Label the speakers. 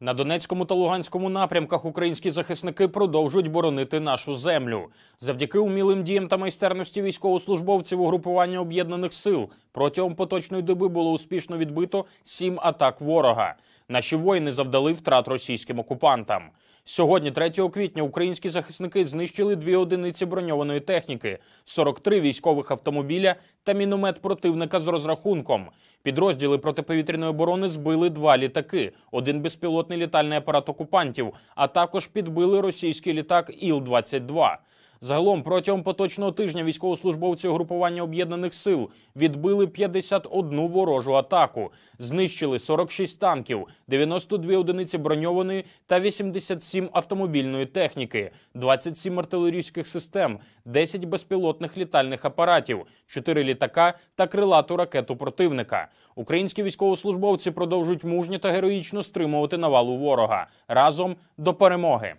Speaker 1: На Донецькому та Луганському напрямках українські захисники продовжують боронити нашу землю. Завдяки умілим діям та майстерності військовослужбовців угрупування об'єднаних сил протягом поточної доби було успішно відбито сім атак ворога. Наші воїни завдали втрат російським окупантам. Сьогодні, 3 квітня, українські захисники знищили дві одиниці броньованої техніки, 43 військових автомобіля та міномет противника з розрахунком. Підрозділи протиповітряної оборони збили два літаки: один безпілотний літальний апарат окупантів, а також підбили російський літак Іл-22. Загалом протягом поточного тижня військовослужбовці угрупування об'єднаних сил відбили 51 ворожу атаку, знищили 46 танків, 92 одиниці броньованої та 87 автомобільної техніки, 27 артилерійських систем, 10 безпілотних літальних апаратів, 4 літака та крилату ракету противника. Українські військовослужбовці продовжують мужньо та героїчно стримувати навалу ворога разом до перемоги.